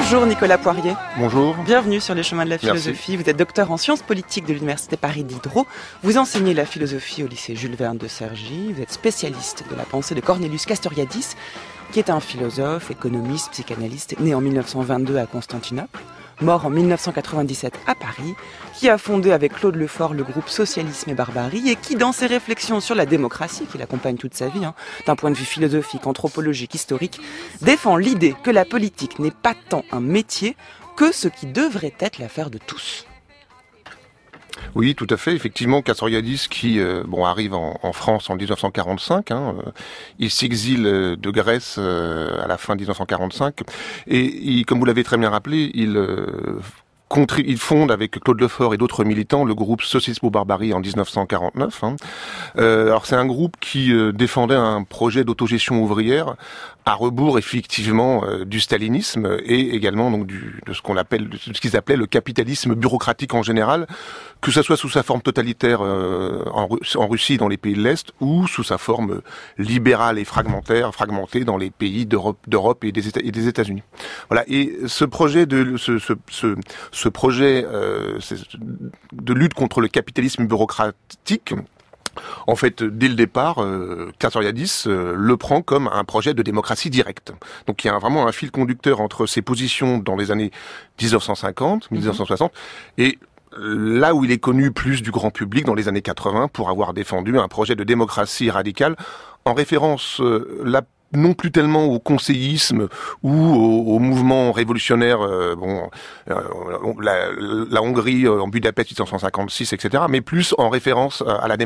Bonjour Nicolas Poirier. Bonjour. Bienvenue sur les chemins de la philosophie. Vous êtes docteur en sciences politiques de l'Université Paris Diderot. Vous enseignez la philosophie au lycée Jules Verne de Sergy. Vous êtes spécialiste de la pensée de Cornelius Castoriadis, qui est un philosophe, économiste, psychanalyste, né en 1922 à Constantinople mort en 1997 à Paris, qui a fondé avec Claude Lefort le groupe Socialisme et Barbarie et qui, dans ses réflexions sur la démocratie, qui l'accompagne toute sa vie, hein, d'un point de vue philosophique, anthropologique, historique, défend l'idée que la politique n'est pas tant un métier que ce qui devrait être l'affaire de tous. Oui, tout à fait. Effectivement, Castoriadis, qui euh, bon arrive en, France en 1945, hein, euh, il s'exile euh, de Grèce à la fin 1945, et comme vous l'avez très bien rappelé, il il fonde avec Claude Lefort et d'autres militants le groupe Socialisme Barbarie en 1949. Hein. alors c'est un groupe qui défendait un projet d'autogestion ouvrière à rebours effectivement euh, du stalinisme et également donc de ce qu'on appelle de ce qu'ils appelaient le capitalisme bureaucratique en général, que ce soit sous sa forme totalitaire euh, en, Russie dans les pays de l'Est ou sous sa forme libérale et fragmentaire, fragmentée dans les pays d'Europe et des, États, et des États-Unis. Voilà. Et ce projet de ce, projet euh, de lutte contre le capitalisme bureaucratique en fait, dès le départ, euh, Castoriadis euh, le prend comme un projet de démocratie directe. Donc il y a vraiment un fil conducteur entre ses positions dans les années 1950, 1960 mhm. et là où il est connu plus du grand public dans les années 80 pour avoir défendu un projet de démocratie radicale en référence euh, la non plus tellement au conseillisme ou au, mouvement révolutionnaire. Euh, bon, euh, la, Hongrie euh, en Budapest 1856, etc. Mais plus en référence à la,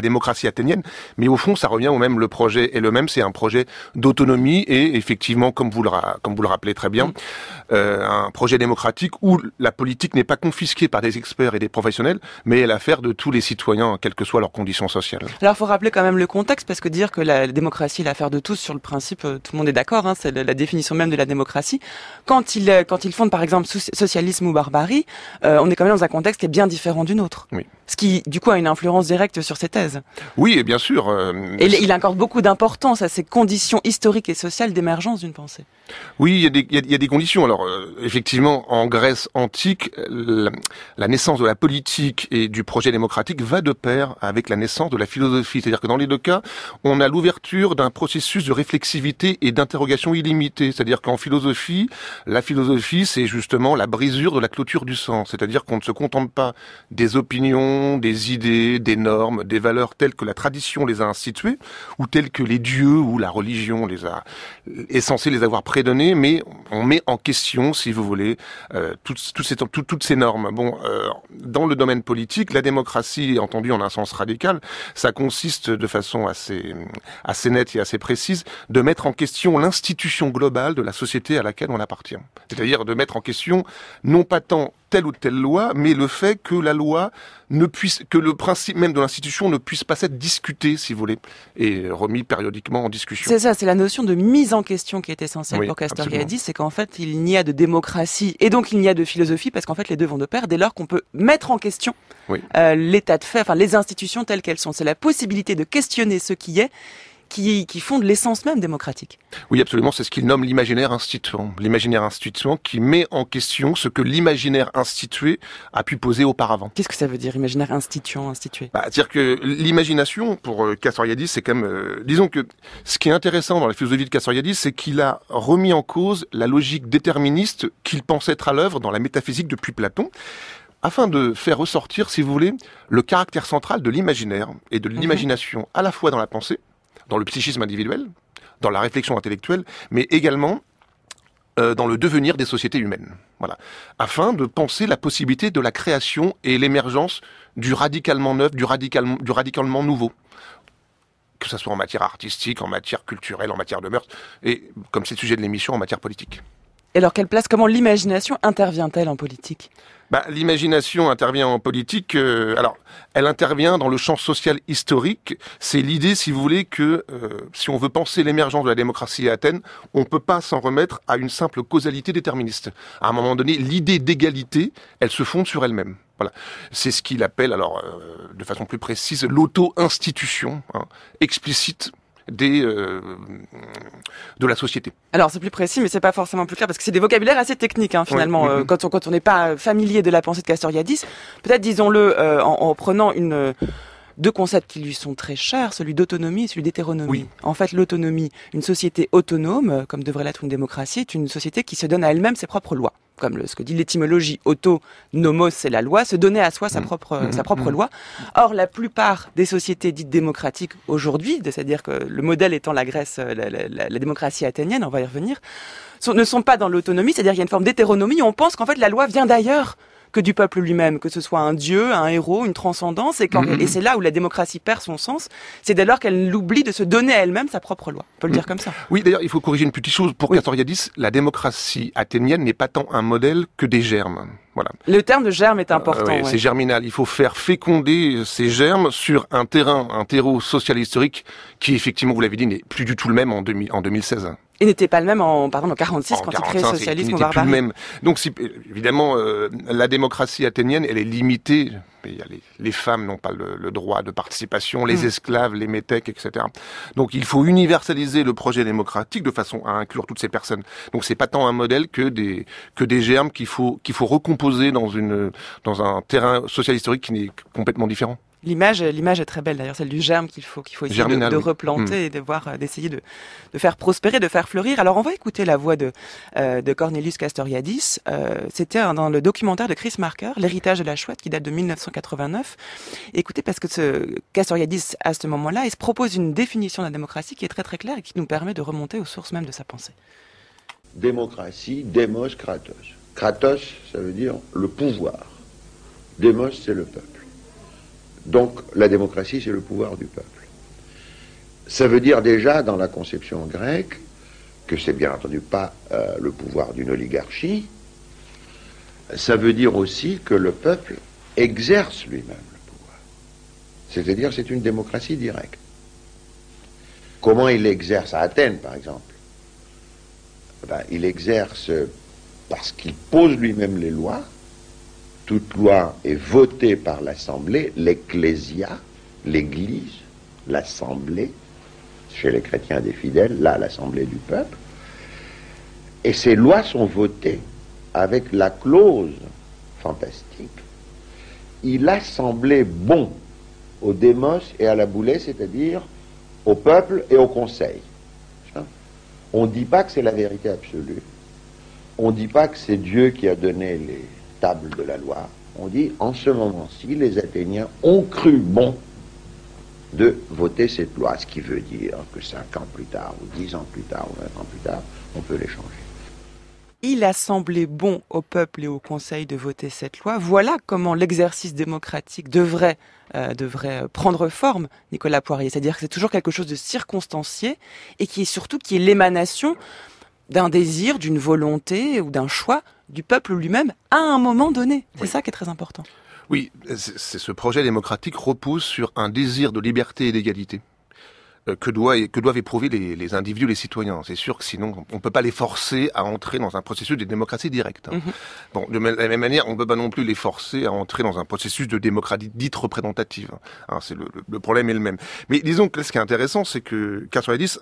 démocratie athénienne. Mais au fond, ça revient au même. Le projet est le même. C'est un projet d'autonomie et effectivement, comme vous le, comme vous le rappelez très bien, mm. un projet démocratique où la politique n'est pas confisquée par des experts et des professionnels, mais est l'affaire de tous les citoyens, quelles que soient leurs conditions sociales. Alors, il faut rappeler quand même le contexte parce que dire que la démocratie est l'affaire de tous sur le principe, euh, tout le monde est d'accord, hein, c'est la définition même de la démocratie. Quand il, euh, quand par exemple socialisme ou barbarie, euh, on est quand même dans un contexte qui est bien différent du nôtre. Oui. Ce qui, du coup, a une influence directe sur ses thèses. Oui, et bien sûr. et il, accorde beaucoup d'importance à ces conditions historiques et sociales d'émergence d'une pensée. Oui, il y, a des, conditions. Alors, euh, effectivement, en Grèce antique, la, naissance de la politique et du projet démocratique va de pair avec la naissance de la philosophie. C'est-à-dire que dans les deux cas, on a l'ouverture d'un processus de réflexivité et d'interrogation illimitée. C'est-à-dire qu'en philosophie, la philosophie, c'est justement la brisure de la clôture du sens. C'est-à-dire qu'on ne se contente pas des opinions, des idées, des normes, des valeurs telles que la tradition les a instituées, ou telles que les dieux ou la religion les a, est censée les avoir présentées données mais on met en question, si vous voulez, euh, toutes, ces, normes. Bon, euh, dans le domaine politique, la démocratie, entendue en un sens radical, ça consiste de façon assez nette et assez précise de mettre en question l'institution globale de la société à laquelle on appartient. C'est-à-dire de mettre en question non pas tant telle ou telle loi, mais le fait que la loi ne puisse, que le principe même de l'institution ne puisse pas être discuté, si vous voulez, et remis périodiquement en discussion. C'est ça, c'est la notion de mise en question qui est essentielle pour Castoriadis, c'est qu'en fait, il n'y a de démocratie et donc il n'y a de philosophie parce qu'en fait, les deux vont de pair dès lors qu'on peut mettre en question euh, l'état de fait, enfin les institutions telles qu'elles sont. C'est la possibilité de questionner ce qui est qui, fondent l'essence même démocratique. Oui, absolument, c'est ce qu'il nomme l'imaginaire instituant. L'imaginaire instituant qui met en question ce que l'imaginaire institué a pu poser auparavant. Qu'est-ce que ça veut dire, imaginaire instituant, institué C'est-à-dire bah, que l'imagination, pour euh, Castoriadis, c'est quand même... Euh, disons que ce qui est intéressant dans la philosophie de Castoriadis, c'est qu'il a remis en cause la logique déterministe qu'il pensait être à l'œuvre dans la métaphysique depuis Platon afin de faire ressortir, si vous voulez, le caractère central de l'imaginaire et de mhm. l'imagination à la fois dans la pensée, dans le psychisme individuel, dans la réflexion intellectuelle, mais également euh, dans le devenir des sociétés humaines. Voilà. Afin de penser la possibilité de la création et l'émergence du radicalement neuf, du, du radicalement nouveau que ce soit en matière artistique, en matière culturelle, en matière de mœurs, et comme c'est le sujet de l'émission, en matière politique. Et alors, quelle place, comment l'imagination intervient-elle en politique bah, l'imagination intervient en politique. Euh, alors, elle intervient dans le champ social historique. C'est l'idée, si vous voulez, que euh, si on veut penser l'émergence de la démocratie à Athènes, on ne peut pas s'en remettre à une simple causalité déterministe. À un moment donné, l'idée d'égalité, elle se fonde sur elle-même. Voilà. C'est ce qu'il appelle, alors, euh, de façon plus précise, l'auto-institution hein, explicite des, euh, de la société. Alors c'est plus précis, mais c'est pas forcément plus clair parce que c'est des vocabulaires assez techniques hein, finalement. Mm-hmm. Euh, quand on n'est pas euh, familier de la pensée de Castoriadis, peut-être disons-le en, prenant une deux concepts qui lui sont très chers, celui d'autonomie et celui d'hétéronomie. En fait, l'autonomie, une société autonome, comme devrait l'être une démocratie, est une société qui se donne à elle-même ses propres lois comme le, ce que dit l'étymologie auto, nomos, c'est la loi, se donner à soi sa mm. propre, mm, sa mm, propre loi. Or, la plupart des sociétés dites démocratiques aujourd'hui, c'est-à-dire que le modèle étant la Grèce, euh, la, démocratie athénienne, on va y revenir, ne sont pas dans l'autonomie, c'est-à-dire qu'il y a une forme d'hétéronomie, on pense qu'en fait la loi vient d'ailleurs que du peuple lui-même, que ce soit un dieu, un héros, une transcendance, et, mm-hmm. c'est là où la démocratie perd son sens, c'est dès lors qu'elle l'oublie de se donner à elle-même sa propre loi. On peut le dire mm. comme ça. Oui, d'ailleurs, il faut corriger une petite chose. Pour oui. Castoriadis, la démocratie athénienne n'est pas tant un modèle que des germes. Voilà. Le terme de germe est euh, important. C'est germinal. Il faut faire féconder ces germes sur un terrain, un terreau social historique qui, effectivement, vous l'avez dit, n'est plus du tout le même en 2016 et n'était pas le même en, pardon en 46 quand il crée le socialisme au barbarie. Même. Donc, si, évidemment, euh, la démocratie athénienne, elle est limitée. y a les, femmes n'ont pas le, droit de participation, les mm. esclaves, les métèques, etc. Donc, il faut universaliser le projet démocratique de façon à inclure toutes ces personnes. Donc, c'est pas tant un modèle que des que des germes qu'il faut qu'il faut recomposer dans une dans un terrain social historique qui n'est complètement différent. L'image, l'image est très belle d'ailleurs, celle du germe qu'il faut, qu'il faut essayer de, replanter hmm. et de voir, euh, d'essayer de, faire prospérer, de faire fleurir. Alors on va écouter la voix de, euh, Cornelius Castoriadis. Euh, c'était dans le documentaire de Chris Marker, l'héritage de la chouette, qui date de 1989. Écoutez, parce que Castoriadis à ce moment-là, il se propose une définition de la démocratie qui est très très claire et qui nous permet de remonter aux sources même de sa pensée. Démocratie, démos, kratos. Kratos, ça veut dire le pouvoir. Démos, c'est le peuple. Donc la démocratie, c'est le pouvoir du peuple. Ça veut dire déjà, dans la conception grecque, que c'est bien entendu pas euh, le pouvoir d'une oligarchie, ça veut dire aussi que le peuple exerce lui-même le pouvoir. C'est-à-dire c'est une démocratie directe. Comment il l'exerce à Athènes, par exemple eh ben, Il exerce parce qu'il pose lui-même les lois, toute loi est votée par l'Assemblée, l'Ecclésia, l'Église, l'Assemblée, chez les chrétiens des fidèles, là l'Assemblée du peuple, et ces lois sont votées avec la clause fantastique. Il a semblé bon au démos et à la boulée, c'est-à-dire au peuple et au conseil. Hein? On ne dit pas que c'est la vérité absolue. On ne dit pas que c'est Dieu qui a donné les, table de la loi. on dit en ce moment-ci, les Athéniens ont cru bon de voter cette loi, ce qui veut dire que cinq ans plus tard, ou dix ans plus tard, ou vingt ans plus tard, on peut les changer. Il a semblé bon au peuple et au Conseil de voter cette loi. Voilà comment l'exercice démocratique devrait, euh, devrait euh, prendre forme, Nicolas Poirier. C'est-à-dire que c'est toujours quelque chose de circonstancié et qui est surtout qui est l'émanation d'un désir, d'une volonté ou d'un choix du peuple lui-même à un moment donné. C'est ça qui est très important. Oui, c'est ce projet démocratique repose sur un désir de liberté et d'égalité euh, que, doivent, que doivent éprouver les, individus, les citoyens. C'est sûr que sinon, on ne peut pas les forcer à entrer dans un processus de démocratie directe. Hein. Mhm. Bon, de la même manière, on ne peut pas non plus les forcer à entrer dans un processus de démocratie dite représentative. Hein. c'est le, problème est le même. Mais disons que ce qui est intéressant, c'est que 90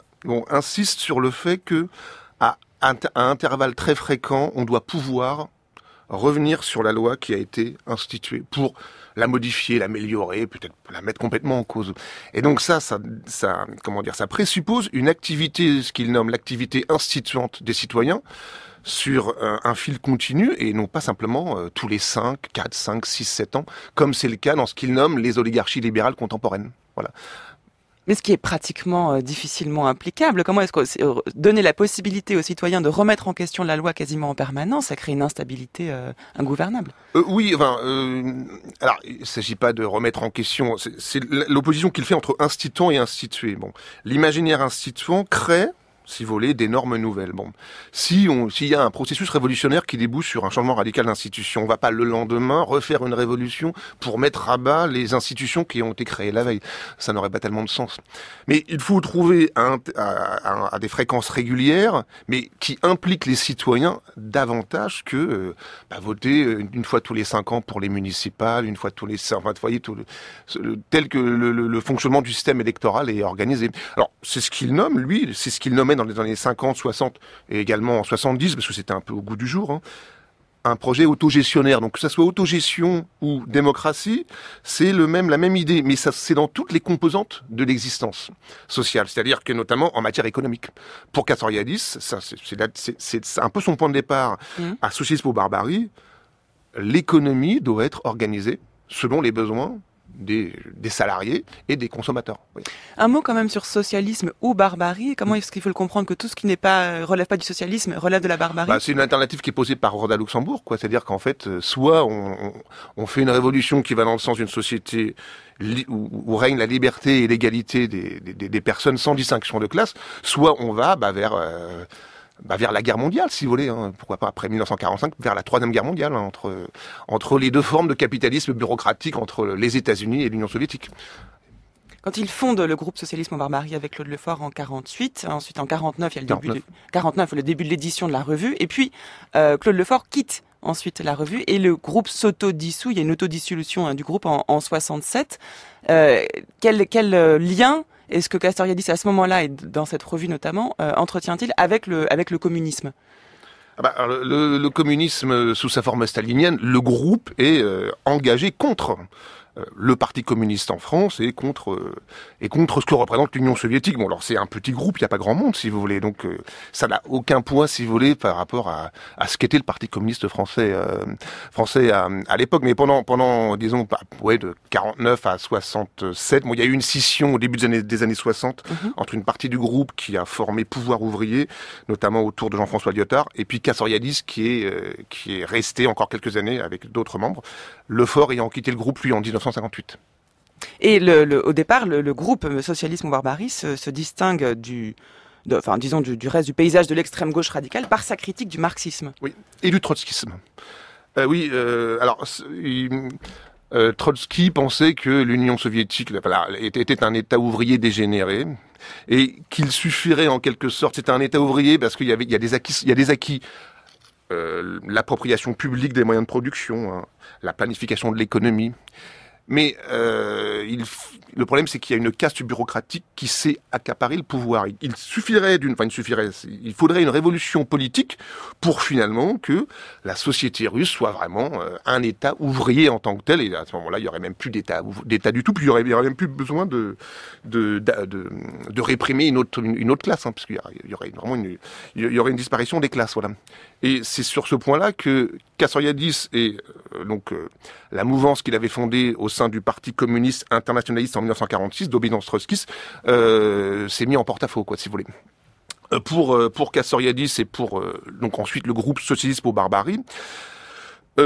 insiste sur le fait que à, à, intervalles très fréquents, on doit pouvoir revenir sur la loi qui a été instituée pour la modifier, l'améliorer, peut-être la mettre complètement en cause. Et donc ça, ça, ça, comment dire, ça présuppose une activité, ce qu'il nomme l'activité instituante des citoyens, sur euh, un fil continu et non pas simplement euh, tous les 5, 4, 5, 6, 7 ans, comme c'est le cas dans ce qu'il nomme les oligarchies libérales contemporaines. Voilà mais ce qui est pratiquement euh, difficilement applicable. Comment est-ce que euh, donner la possibilité aux citoyens de remettre en question la loi quasiment en permanence, ça crée une instabilité euh, ingouvernable Oui, enfin, alors il ne s'agit pas de remettre en question, c'est l'opposition qu'il fait entre instituant et institué. Bon, l'imaginaire instituant crée si vous voulez, des nouvelles. Bon, si on, s'il y a un processus révolutionnaire qui débouche sur un changement radical d'institution, on va pas le lendemain refaire une révolution pour mettre à bas les institutions qui ont été créées la veille. Ça n'aurait pas tellement de sens. Mais il faut trouver un, à, des fréquences régulières, mais qui impliquent les citoyens davantage que euh, bah, voter euh, une fois tous les cinq ans pour les municipales, une fois tous les, enfin, vous voyez, tout tel que le, fonctionnement du système électoral est organisé. Alors, c'est ce qu'il nomme, lui, c'est ce qu'il nomme dans les années 50, 60 et également en 70, parce que c'était un peu au goût du jour. Hein, un projet autogestionnaire. Donc que ça soit autogestion ou démocratie, c'est le même la même idée, mais ça c'est dans toutes les composantes de l'existence sociale, c'est-à-dire que notamment en matière économique. Pour Castoriadis, c'est un peu son point de départ mmh. à Socialisme pour barbarie, l'économie doit être organisée selon les besoins des, salariés et des consommateurs. Un mot quand même sur socialisme ou barbarie. Comment est-ce qu'il faut le comprendre que tout ce qui n'est pas euh, relève pas du socialisme relève de la barbarie bah, C'est une alternative qui est posée par Roda Luxembourg, quoi. C'est-à-dire qu'en fait, euh, soit on, fait une révolution qui va dans le sens d'une société où, règne la liberté et l'égalité des, des, personnes sans distinction de classe, soit on va bah, vers euh, bah, vers la guerre mondiale, si vous voulez, hein. pourquoi pas après 1945, vers la troisième guerre mondiale, hein, entre, entre les deux formes de capitalisme bureaucratique, entre les États-Unis et l'Union soviétique. Quand ils fondent le groupe Socialisme en Barbarie avec Claude Lefort en 48, ensuite en 49, il y a le 49. début de, le début de l'édition de la revue, et puis euh, Claude Lefort quitte ensuite la revue et le groupe s'autodissout, il y a une autodissolution dissolution hein, du groupe en, en 67. Euh, quel, quel euh, lien et ce que Castoriadis à ce moment-là et dans cette revue notamment euh, entretient-il avec le avec le communisme ah bah, le, communisme euh, sous sa forme stalinienne, le groupe est euh, engagé contre euh, le Parti communiste en France et contre, et euh, contre ce que représente l'Union soviétique. Bon, alors c'est un petit groupe, il n'y a pas grand monde, si vous voulez, donc euh, ça n'a aucun poids, si vous voulez, par rapport à, à ce qu'était le Parti communiste français, français à, l'époque. Mais pendant, pendant disons, bah, ouais, de 49 à 67, il y a eu une scission au début des années, des années 60 mhm. entre une partie du groupe qui a formé Pouvoir ouvrier, notamment autour de Jean-François Lyotard, et puis Cassorialis qui est, qui est resté encore quelques années avec d'autres membres. Le Fort ayant quitté le groupe, lui, en 19 et le, au départ, le, groupe Socialisme Barbaris se, se distingue du, enfin, disons, du, reste du paysage de l'extrême gauche radicale par sa critique du marxisme. Oui, et du trotskisme. Euh, oui, euh, alors, euh, Trotsky pensait que l'Union soviétique était un État ouvrier dégénéré, et qu'il suffirait en quelque sorte, c'était un État ouvrier parce qu'il y, avait, il y a des acquis, il des acquis l'appropriation publique des moyens de production, hein, la planification de l'économie, mais euh, le problème, c'est qu'il y a une caste bureaucratique qui sait accaparer le pouvoir. Il, suffirait d'une, enfin, il suffirait, il faudrait une révolution politique pour finalement que la société russe soit vraiment euh, un État ouvrier en tant que tel. Et à ce moment-là, il y aurait même plus d'État, d'État du tout. Puis il y aurait, même plus besoin de de, de, réprimer une autre, une, autre classe, hein, parce qu'il y, aurait vraiment une, il y aurait une disparition des classes, voilà. Et c'est sur ce point-là que Kassoriadis et euh, donc la mouvance qu'il avait fondée au du Parti communiste internationaliste en 1946, Dobinon Trotskis, s'est mis en porte-à-faux, quoi, si vous voulez euh, pour euh, pour Kassoriadis et pour euh, donc ensuite le groupe socialiste pour barbarie. la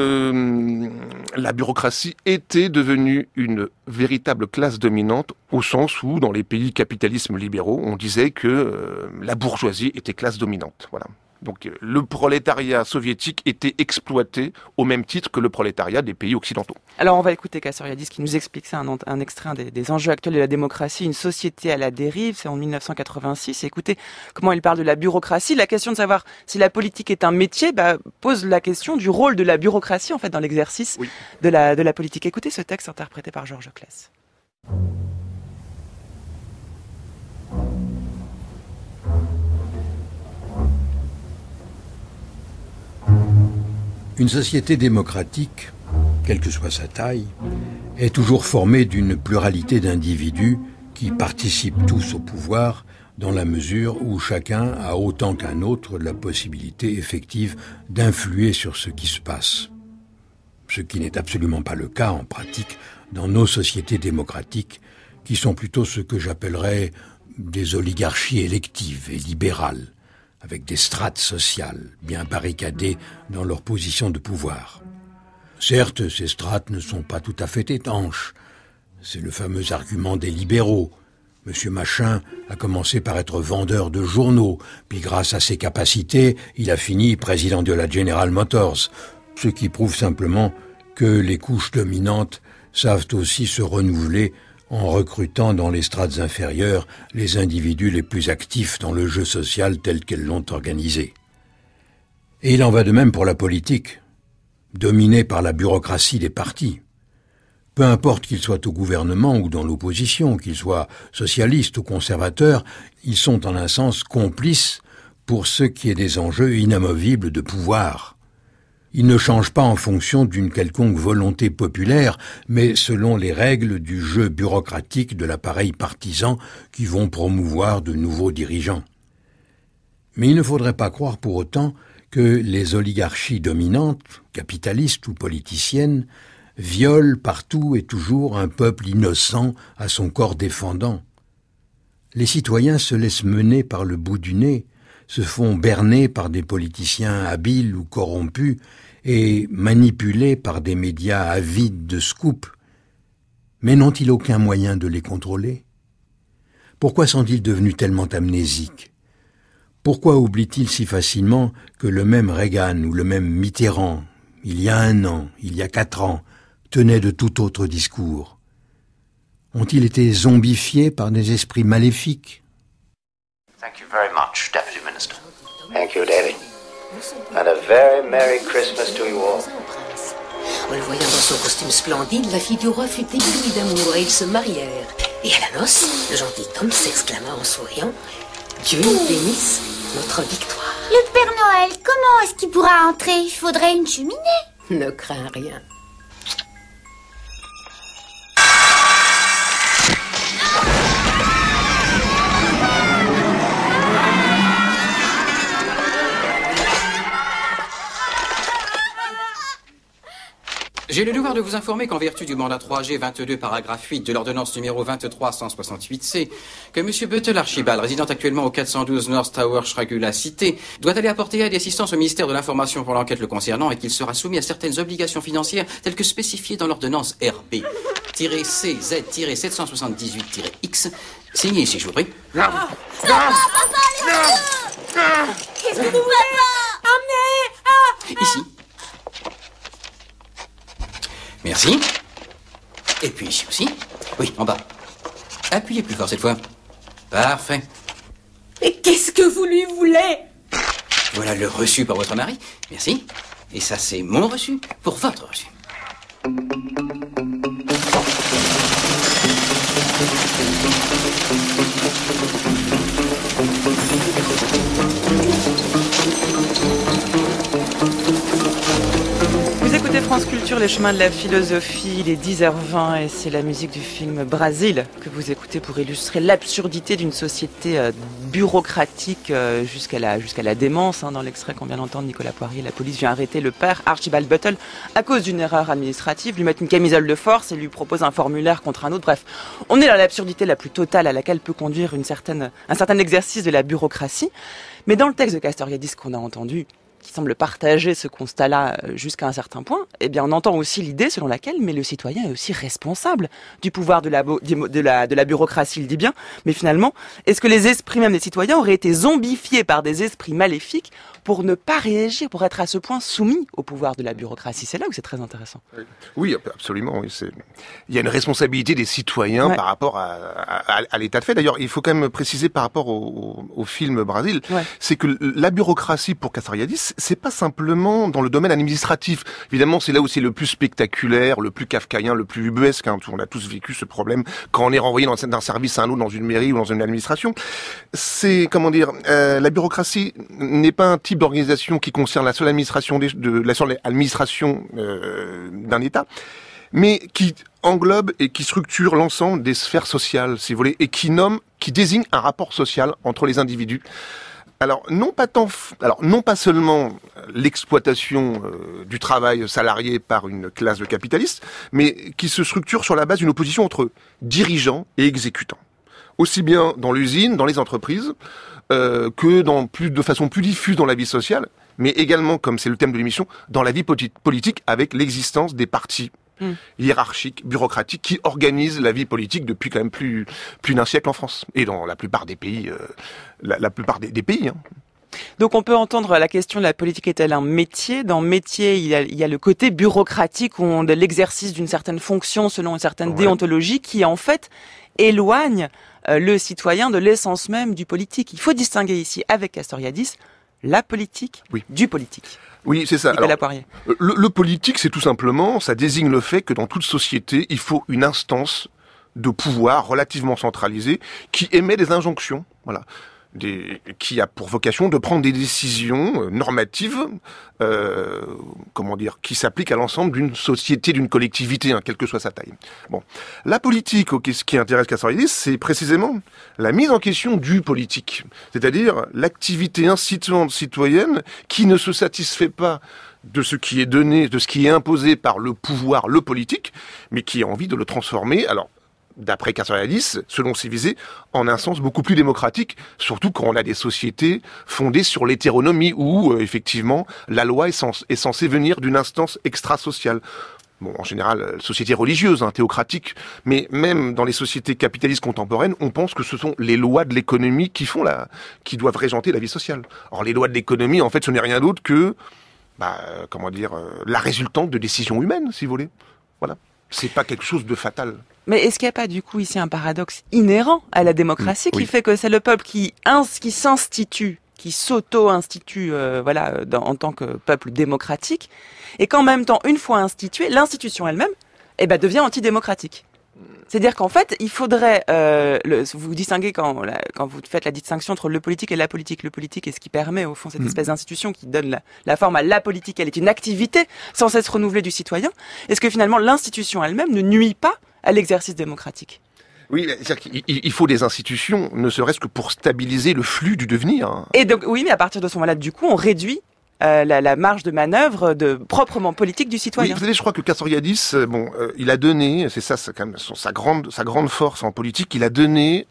bureaucratie était devenue une véritable classe dominante au sens où dans les pays capitalisme libéraux on disait que la bourgeoisie était classe dominante voilà donc euh, le prolétariat soviétique était exploité au même titre que le prolétariat des pays occidentaux. Alors on va écouter Kassoriadis qui nous explique ça, un, extrait des, enjeux actuels de la démocratie, une société à la dérive, c'est en 1986. écoutez comment il parle de la bureaucratie. La question de savoir si la politique est un métier bah, pose la question du rôle de la bureaucratie en fait dans l'exercice de, la, de la politique. Écoutez ce texte interprété par Georges classe Une société démocratique, quelle que soit sa taille, est toujours formée d'une pluralité d'individus qui participent tous au pouvoir dans la mesure où chacun a autant qu'un autre la possibilité effective d'influer sur ce qui se passe. Ce qui n'est absolument pas le cas en pratique dans nos sociétés démocratiques, qui sont plutôt ce que j'appellerais des oligarchies électives et libérales, avec des strates sociales bien barricadées dans leur position de pouvoir. Certes, ces strates ne sont pas tout à fait étanches. C'est le fameux argument des libéraux. Monsieur Machin a commencé par être vendeur de journaux, puis grâce à ses capacités, il a fini président de la General Motors, ce qui prouve simplement que les couches dominantes savent aussi se renouveler en recrutant dans les strates inférieures les individus les plus actifs dans le jeu social tel qu'elles l'ont organisé. Et il en va de même pour la politique, dominée par la bureaucratie des partis. Peu importe qu'ils soient au gouvernement ou dans l'opposition, qu'ils soient socialistes ou conservateurs, ils sont en un sens complices pour ce qui est des enjeux inamovibles de pouvoir. Il ne change pas en fonction d'une quelconque volonté populaire, mais selon les règles du jeu bureaucratique de l'appareil partisan qui vont promouvoir de nouveaux dirigeants. Mais il ne faudrait pas croire pour autant que les oligarchies dominantes, capitalistes ou politiciennes, violent partout et toujours un peuple innocent à son corps défendant. Les citoyens se laissent mener par le bout du nez, se font berner par des politiciens habiles ou corrompus et manipulés par des médias avides de scoop, Mais n'ont-ils aucun moyen de les contrôler Pourquoi sont-ils devenus tellement amnésiques Pourquoi oublient-ils si facilement que le même Reagan ou le même Mitterrand, il y a un an, il y a quatre ans, tenait de tout autre discours Ont-ils été zombifiés par des esprits maléfiques Thank you very much, Deputy David. a very Merry Christmas to you all. En le voyant dans son costume splendide, la fille du roi fut éblouie d'amour et ils se marièrent. Et à la noce, le gentil homme s'exclama en souriant Dieu nous bénisse, notre victoire. Le Père Noël, comment est-ce qu'il pourra entrer Il faudrait une cheminée. Ne crains rien. J'ai le devoir de vous informer qu'en vertu du mandat 3G 22 paragraphe 8 de l'ordonnance numéro 23168 c que M. Butel Archibald, résident actuellement au 412 North Tower Shragula Cité, doit aller apporter aide et assistance au ministère de l'Information pour l'enquête le concernant et qu'il sera soumis à certaines obligations financières telles que spécifiées dans l'ordonnance RB-CZ-778-X, signé s'il je vous prie. Qu'est-ce que vous voulez ah, Ici, Merci. Et puis ici aussi. Oui, en bas. Appuyez plus fort cette fois. Parfait. Et qu'est-ce que vous lui voulez Voilà le reçu par votre mari. Merci. Et ça, c'est mon reçu pour votre reçu. Transculture, les chemins de la philosophie, il est 10h20 et c'est la musique du film Brasil que vous écoutez pour illustrer l'absurdité d'une société euh, bureaucratique euh, jusqu'à la, jusqu'à la démence. Hein. Dans l'extrait qu'on vient d'entendre, Nicolas Poirier, la police vient arrêter le père Archibald Buttle à cause d'une erreur administrative, lui mettre une camisole de force et lui propose un formulaire contre un autre. Bref, on est dans l'absurdité la plus totale à laquelle peut conduire une certaine, un certain exercice de la bureaucratie. Mais dans le texte de Castoriadis qu'on a entendu, semble partager ce constat-là euh, jusqu'à un certain point, eh bien, on entend aussi l'idée selon laquelle, mais le citoyen est aussi responsable du pouvoir de la, de la, de la bureaucratie, il dit bien. Mais finalement, est-ce que les esprits même des citoyens auraient été zombifiés par des esprits maléfiques pour ne pas réagir, pour être à ce point soumis au pouvoir de la bureaucratie C'est là où c'est très intéressant. Oui, absolument. il y a une responsabilité des citoyens par rapport à, à, l'état de fait. D'ailleurs, il faut quand même préciser par rapport au, film Brésil, c'est que la bureaucratie pour Castoriadis, c'est pas simplement dans le domaine administratif. Évidemment, c'est là où c'est le plus spectaculaire, le plus kafkaïen, le plus ubuesque. Hein, on a tous vécu ce problème quand on est renvoyé d'un service à un autre, dans une mairie ou dans une administration. C'est comment dire, euh, la bureaucratie n'est pas un type d'organisation qui concerne la seule administration de la seule administration euh, d'un État, mais qui englobe et qui structure l'ensemble des sphères sociales, si vous voulez, et qui nomme, qui désigne un rapport social entre les individus. Alors non pas tant, non pas seulement euh, l'exploitation euh, du travail salarié par une classe de capitalistes, mais qui se structure sur la base d'une opposition entre dirigeants et exécutants, aussi bien dans l'usine, dans les entreprises, euh, que dans plus de façon plus diffuse dans la vie sociale, mais également, comme c'est le thème de l'émission, dans la vie politique avec l'existence des partis Mm. hiérarchique, bureaucratique, qui organise la vie politique depuis quand même plus, plus d'un siècle en France et dans la plupart des pays. Euh, la, plupart des, pays. Hein. Donc on peut entendre la question de la politique est-elle un métier Dans métier, il y, a, le côté bureaucratique, où l'exercice d'une certaine fonction selon une certaine déontologie qui en fait éloigne euh, le citoyen de l'essence même du politique. Il faut distinguer ici avec Castoriadis la politique oui. du politique. Oui, c'est ça. Euh, le, le politique, c'est tout simplement, ça désigne le fait que dans toute société, il faut une instance de pouvoir relativement centralisée qui émet des injonctions. Voilà qui a pour vocation de prendre des décisions euh, normatives, euh, comment dire, qui s'appliquent à l'ensemble d'une société, d'une collectivité, hein, quelle que soit sa taille. Bon, la politique, ce qui intéresse Castoriadis, c'est précisément la mise en question du politique, c'est-à-dire l'activité incitante citoyenne qui ne se satisfait pas de ce qui est donné, de ce qui est imposé par le pouvoir, le politique, mais qui a envie de le transformer, alors d'après 90, selon visées, en un sens beaucoup plus démocratique, surtout quand on a des sociétés fondées sur l'hétéronomie, où euh, effectivement la loi est, censée venir d'une instance extrasociale. Bon, en général, euh, société religieuse, hein, théocratique, mais même dans les sociétés capitalistes contemporaines, on pense que ce sont les lois de l'économie qui font la, qui doivent régenter la vie sociale. Or, les lois de l'économie, en fait, ce n'est rien d'autre que, bah, euh, comment dire, la résultante de décisions humaines, si vous voulez. Voilà. C'est pas quelque chose de fatal. Mais est-ce qu'il n'y a pas du coup ici un paradoxe inhérent à la démocratie mmh, qui fait que c'est le peuple qui, s'institue, qui s'auto-institue euh, voilà, euh, en tant que peuple démocratique, et qu'en même temps, une fois institué, l'institution elle-même eh ben, devient antidémocratique c'est-à-dire qu'en fait, il faudrait euh, vous distinguer quand, vous faites la distinction entre le politique et la politique. Le politique est ce qui permet, au fond, cette mmh. espèce d'institution qui donne la, forme à la politique. Elle est une activité sans cesse renouvelée du citoyen. Est-ce que finalement l'institution elle-même ne nuit pas à l'exercice démocratique. Oui, c'est-à-dire qu'il faut des institutions, ne serait-ce que pour stabiliser le flux du devenir. Et donc, oui, mais à partir de ce moment-là, du coup, on réduit euh, la, marge de manœuvre de proprement politique du citoyen. vous savez, je crois que Castoriadis, euh, bon, euh, il a donné, c'est ça, sa grande, sa grande force en politique, il a donné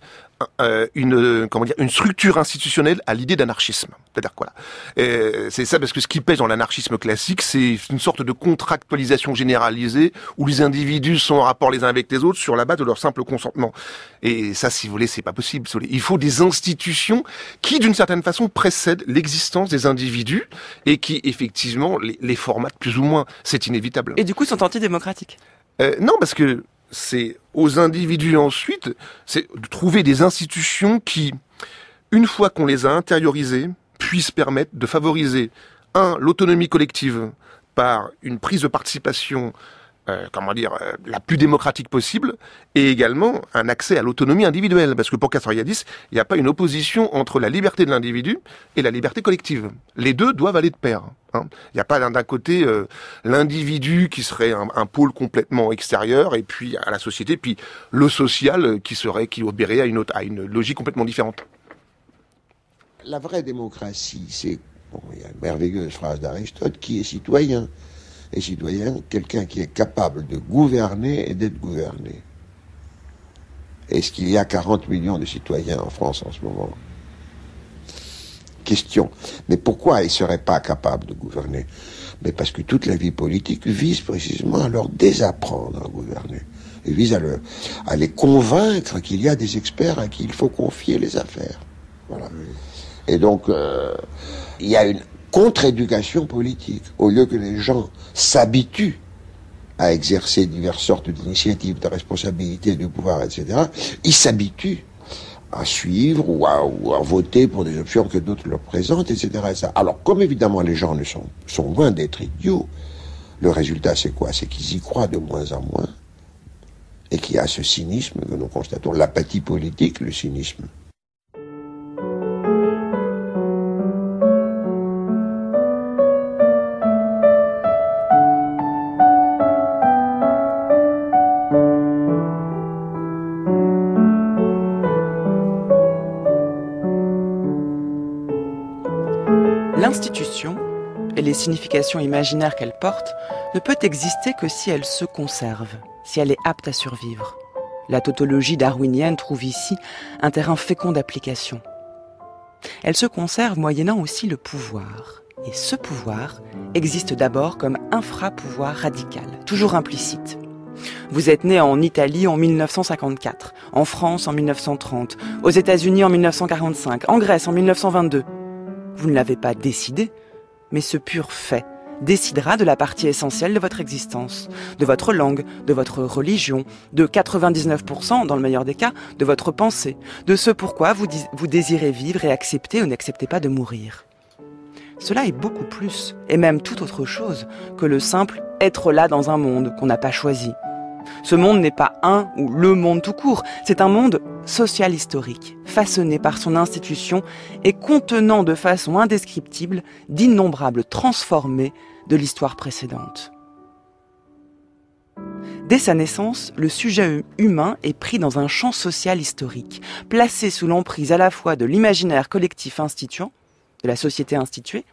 euh, une comment dire une structure institutionnelle à l'idée d'anarchisme. C'est-à-dire quoi C'est ça parce que ce qui pèse dans l'anarchisme classique, c'est une sorte de contractualisation généralisée où les individus sont en rapport les uns avec les autres sur la base de leur simple consentement. Et ça, si vous voulez, c'est pas possible. Il faut des institutions qui, d'une certaine façon, précèdent l'existence des individus et qui, effectivement, les, les plus ou moins. C'est inévitable. Et du coup, sont antidémocratiques. Euh, non, parce que c'est aux individus ensuite, c'est de trouver des institutions qui, une fois qu'on les a intériorisées, puissent permettre de favoriser, un, l'autonomie collective par une prise de participation euh, comment dire, euh, la plus démocratique possible, et également un accès à l'autonomie individuelle. Parce que pour Castoriadis, il n'y a pas une opposition entre la liberté de l'individu et la liberté collective. Les deux doivent aller de pair. Hein. Il n'y a pas d'un côté euh, l'individu qui serait un, pôle complètement extérieur et puis à la société, puis le social qui serait qui obéirait à une à une logique complètement différente. La vraie démocratie, c'est bon, il y a une merveilleuse phrase d'Aristote qui est citoyen et citoyen, quelqu'un qui est capable de gouverner et d'être gouverné. Est-ce qu'il y a 40 millions de citoyens en France en ce moment Question. Mais pourquoi ils ne seraient pas capables de gouverner Mais parce que toute la vie politique vise précisément à leur désapprendre à gouverner. Et vise à, le, à les convaincre qu'il y a des experts à qui il faut confier les affaires. Voilà. Et donc, euh, il y a une contre-éducation politique. Au lieu que les gens s'habituent à exercer diverses sortes d'initiatives, de responsabilités, de pouvoir, etc., ils s'habituent à suivre ou à, voter pour des options que d'autres leur présentent, etc., Alors, comme évidemment les gens ne sont, sont loin d'être idiots, le résultat c'est quoi C'est qu'ils y croient de moins en moins et qu'il y a ce cynisme que nous constatons, l'apathie politique, le cynisme. L'institution et les significations imaginaires qu'elle porte ne peut exister que si elle se conserve, si elle est apte à survivre. La tautologie darwinienne trouve ici un terrain fécond d'application. Elle se conserve moyennant aussi le pouvoir. Et ce pouvoir existe d'abord comme infra-pouvoir radical, toujours implicite. Vous êtes né en Italie en 1954, en France en 1930, aux États-Unis en 1945, en Grèce en 1922. Vous ne l'avez pas décidé, mais ce pur fait décidera de la partie essentielle de votre existence, de votre langue, de votre religion, de 99% dans le meilleur des cas, de votre pensée, de ce pourquoi vous, vous désirez vivre et accepter ou n'acceptez pas de mourir. Cela est beaucoup plus, et même tout autre chose, que le simple être là dans un monde qu'on n'a pas choisi, ce monde n'est pas un ou le monde tout court, c'est un monde social historique, façonné par son institution et contenant de façon indescriptible d'innombrables transformés de l'histoire précédente. Dès sa naissance, le sujet humain est pris dans un champ social historique, placé sous l'emprise à la fois de l'imaginaire collectif instituant, de la société instituée,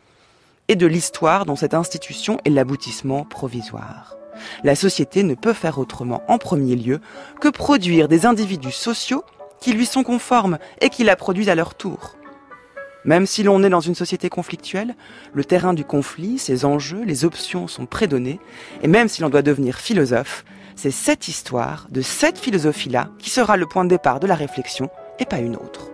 et de l'histoire dont cette institution est l'aboutissement provisoire. La société ne peut faire autrement en premier lieu que produire des individus sociaux qui lui sont conformes et qui la produisent à leur tour. Même si l'on est dans une société conflictuelle, le terrain du conflit, ses enjeux, les options sont prédonnés, et même si l'on doit devenir philosophe, c'est cette histoire de cette philosophie-là qui sera le point de départ de la réflexion et pas une autre.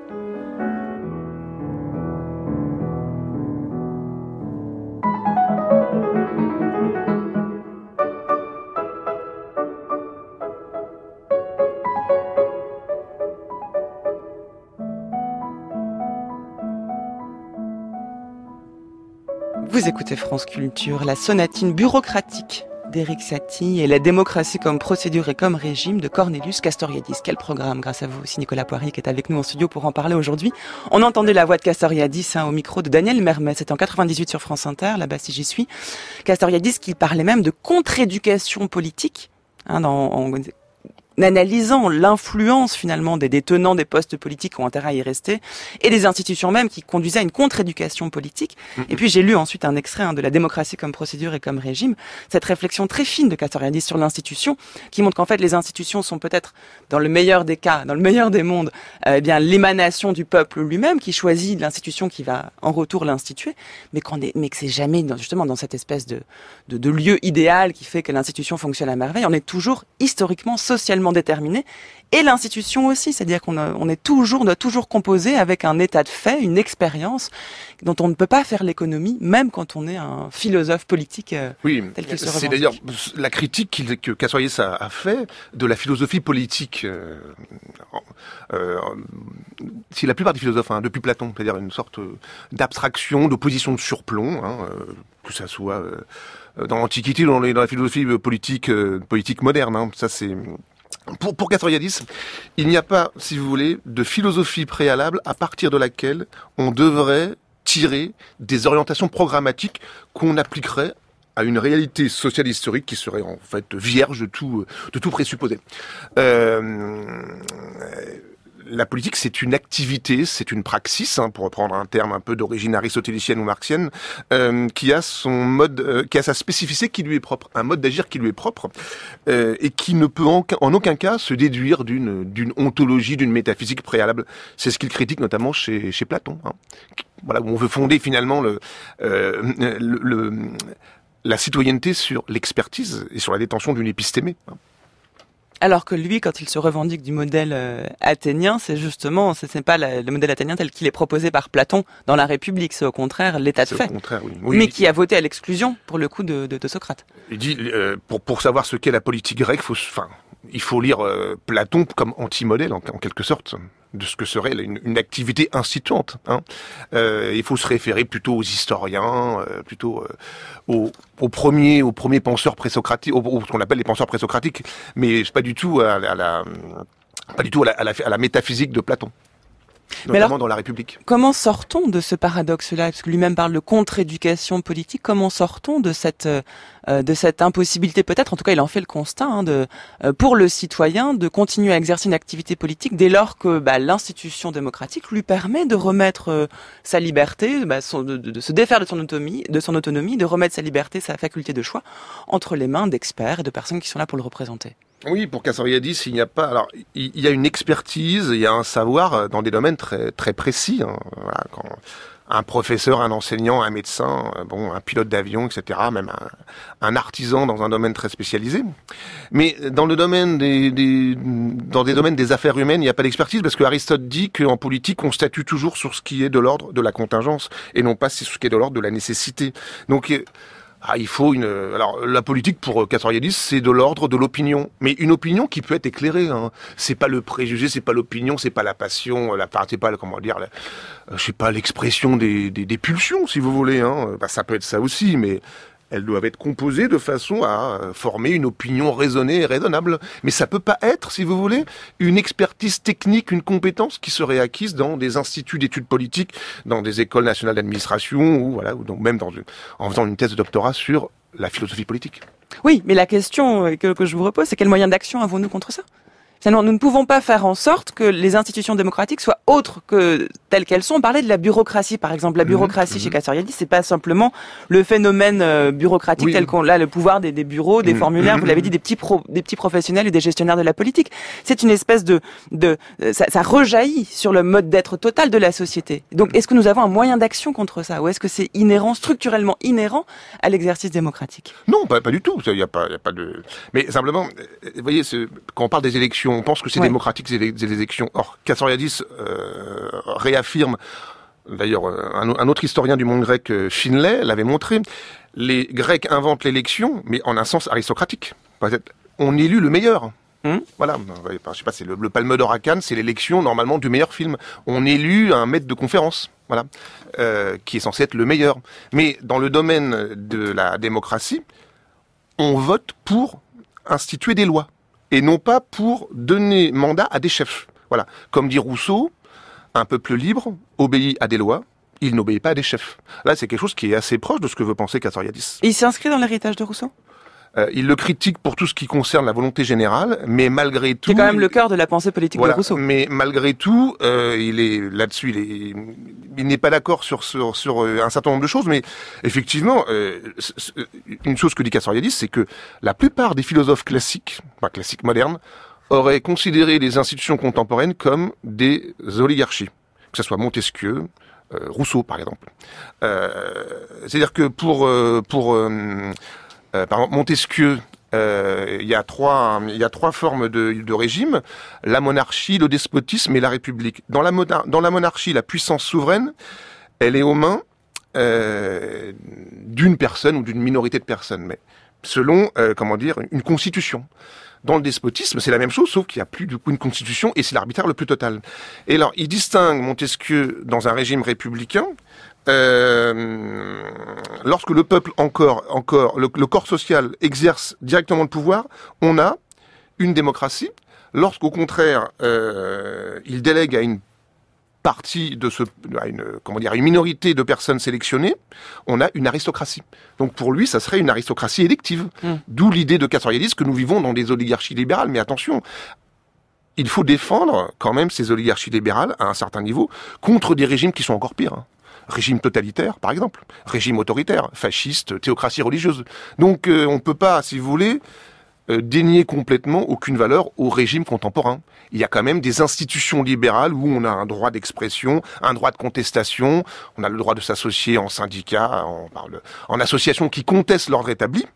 Vous écoutez France Culture, la sonatine bureaucratique d'Éric Satie et la démocratie comme procédure et comme régime de Cornelius Castoriadis. Quel programme, grâce à vous aussi Nicolas Poirier qui est avec nous en studio pour en parler aujourd'hui. On entendait la voix de Castoriadis hein, au micro de Daniel Mermet, c'était en 98 sur France Inter, là-bas si j'y suis. Castoriadis qui parlait même de contre-éducation politique, hein, analysant l'influence finalement des détenants des postes politiques qui ont intérêt à y rester, et des institutions même qui conduisaient à une contre-éducation politique. Mm-hmm. Et puis j'ai lu ensuite un extrait hein, de La démocratie comme procédure et comme régime, cette réflexion très fine de Castoriadis sur l'institution, qui montre qu'en fait les institutions sont peut-être, dans le meilleur des cas, dans le meilleur des mondes, euh, eh bien l'émanation du peuple lui-même qui choisit l'institution qui va en retour l'instituer, mais, mais que c'est jamais justement dans cette espèce de, de, de lieu idéal qui fait que l'institution fonctionne à merveille, on est toujours historiquement, socialement, déterminé, et l'institution aussi, c'est-à-dire qu'on est toujours, doit toujours composer avec un état de fait, une expérience dont on ne peut pas faire l'économie, même quand on est un philosophe politique euh, oui, tel qu'il C'est d'ailleurs la critique qu que Cassoyes a, a, fait de la philosophie politique. Euh, euh, euh la plupart des philosophes, hein, depuis Platon, c'est-à-dire une sorte d'abstraction, d'opposition de surplomb, hein, que ça soit dans l'Antiquité, dans, dans, la philosophie politique, politique moderne. Hein, ça c'est pour, pour 90, il n'y a pas, si vous voulez, de philosophie préalable à partir de laquelle on devrait tirer des orientations programmatiques qu'on appliquerait à une réalité sociale historique qui serait en fait vierge de tout, de tout présupposé. Euh, la politique, c'est une activité, c'est une praxis, hein, pour reprendre un terme un peu d'origine aristotélicienne ou marxienne, euh, qui a son mode, euh, qui a sa spécificité qui lui est propre, un mode d'agir qui lui est propre euh, et qui ne peut en, aucun cas se déduire d'une d'une ontologie, d'une métaphysique préalable. C'est ce qu'il critique notamment chez, Platon. Hein, voilà, où on veut fonder finalement le, le, la citoyenneté sur l'expertise et sur la détention d'une épistémée. Hein. Alors que lui, quand il se revendique du modèle euh, athénien, c'est justement, ce n'est pas le modèle athénien tel qu'il est proposé par Platon dans la République, c'est au contraire l'état de fait. mais qui a voté à l'exclusion, pour le coup, de, Socrate. Il dit, euh, pour, savoir ce qu'est la politique grecque, il faut lire euh, Platon comme anti-modèle, en quelque sorte de ce que serait une, activité incitante. Hein. Euh, il faut se référer plutôt aux historiens, euh, plutôt euh, aux, premiers, aux premiers penseurs présocratiques, aux, aux, ce qu'on appelle les penseurs présocratiques, mais c'est pas du tout à la, pas du tout à la métaphysique de Platon dans la République. Comment sortons-nous de ce paradoxe-là Parce que lui-même parle de contre-éducation politique. Comment sortons-nous de cette euh, euh, de cette impossibilité peut-être En tout cas, il en fait le constat hein, de euh, pour le citoyen de continuer à exercer une activité politique dès lors que bah, l'institution démocratique lui permet de remettre sa liberté, bah, de, de, se défaire de son autonomie, de son autonomie, de remettre sa liberté, sa faculté de choix entre les mains d'experts et de personnes qui sont là pour le représenter. Oui, pour Kassoriadis, il n'y a pas. Alors, il y a une expertise, il y a un savoir euh, dans des domaines très très précis. Hein. un professeur, un enseignant, un médecin, euh, bon, un pilote d'avion, etc., même un, artisan dans un domaine très spécialisé. Mais euh, dans le domaine des, des dans des domaines des affaires humaines, il n'y a pas d'expertise parce que Aristote dit qu'en politique, on statue toujours sur ce qui est de l'ordre de la contingence et non pas sur ce qui est de l'ordre de la nécessité. Donc ah, il faut une. Euh, alors, la politique pour euh, Castoriadis, c'est de l'ordre de l'opinion, mais une opinion qui peut être éclairée. Hein. C'est pas le préjugé, c'est pas l'opinion, c'est pas la passion, euh, la c'est pas comment dire, je sais pas l'expression des, pulsions, si vous voulez. Hein. Bah, ça peut être ça aussi, mais elles doivent être composées de façon à euh, former une opinion raisonnée et raisonnable. Mais ça peut pas être, si vous voulez, une expertise technique, une compétence qui serait acquise dans des instituts d'études politiques, dans des écoles nationales d'administration, ou voilà, ou donc même dans, en faisant une thèse de doctorat sur la philosophie politique. Oui, mais la question euh, que, je vous repose, c'est quels moyen d'action avons-nous contre ça nous ne pouvons pas faire en sorte que les institutions démocratiques soient autres que telles qu'elles sont. On parlait de la bureaucratie, par exemple. La mhm. bureaucratie chez mhm. Castoriadis, c'est pas simplement le phénomène euh, bureaucratique tel qu'on l'a, le pouvoir des, bureaux, des mhm. formulaires, vous l'avez dit, des petits, des petits professionnels et des gestionnaires de la politique. C'est une espèce de... de euh, ça, rejaillit sur le mode d'être total de la société. Donc, est-ce que nous avons un moyen d'action contre ça Ou est-ce que c'est inhérent, structurellement inhérent à l'exercice démocratique Non, pas, du tout. Il n'y a pas, a pas de... Mais simplement, euh, vous voyez, quand on parle des élections, on pense que c'est démocratique ces élections. Or, Kassoriadis euh, réaffirme, d'ailleurs, euh, un, autre historien du monde grec, euh, Finlay, l'avait montré, les Grecs inventent l'élection, mais en un sens aristocratique. On élut le meilleur. Hmm. Voilà, je sais pas, c'est le, Palme d'Or c'est l'élection normalement du meilleur film. On élut un maître de conférence, voilà, qui est censé être le meilleur. Mais dans le domaine de la démocratie, on vote pour instituer des lois et non pas pour donner mandat à des chefs. Voilà. Comme dit Rousseau, un peuple libre obéit à des lois, il n'obéit pas à des chefs. Là, c'est quelque chose qui est assez proche de ce que veut penser Castoriadis. Il s'inscrit dans l'héritage de Rousseau euh, il le critique pour tout ce qui concerne la volonté générale, mais malgré tout... C'est quand même le cœur de la pensée politique de Rousseau. Mais malgré tout, euh, il est là-dessus, il n'est pas d'accord sur, sur, sur, euh, un certain nombre de choses, mais effectivement, euh, une chose que dit Cassoriadis, c'est que la plupart des philosophes classiques, pas classiques modernes, auraient considéré les institutions contemporaines comme des oligarchies, que ce soit Montesquieu, Rousseau par exemple. Euh, C'est-à-dire que pour pour euh, par Montesquieu, euh, il, y a trois, il y trois formes de, régime, la monarchie, le despotisme et la république. Dans la, monarchie, la puissance souveraine, elle est aux mains euh, d'une personne ou d'une minorité de personnes, mais selon, comment dire, une constitution. Dans le despotisme, c'est la même chose, sauf qu'il n'y a plus du coup une constitution et c'est l'arbitraire le plus total. Et alors, il distingue Montesquieu dans un régime républicain euh, lorsque le peuple encore, encore, le, corps social exerce directement le pouvoir, on a une démocratie. Lorsqu'au contraire, euh, il délègue à une partie de ce, à une, comment dire, une minorité de personnes sélectionnées, on a une aristocratie. Donc pour lui, ça serait une aristocratie élective. Mm. D'où l'idée de Castoriadis que nous vivons dans des oligarchies libérales. Mais attention, il faut défendre quand même ces oligarchies libérales à un certain niveau contre des régimes qui sont encore pires. Hein. Régime totalitaire, par exemple. Régime autoritaire, fasciste, théocratie religieuse. Donc euh, on ne peut pas, si vous voulez, euh, dénier complètement aucune valeur au régime contemporain. Il y a quand même des institutions libérales où on a un droit d'expression, un droit de contestation, on a le droit de s'associer en syndicats, en, en association qui conteste l'ordre établi.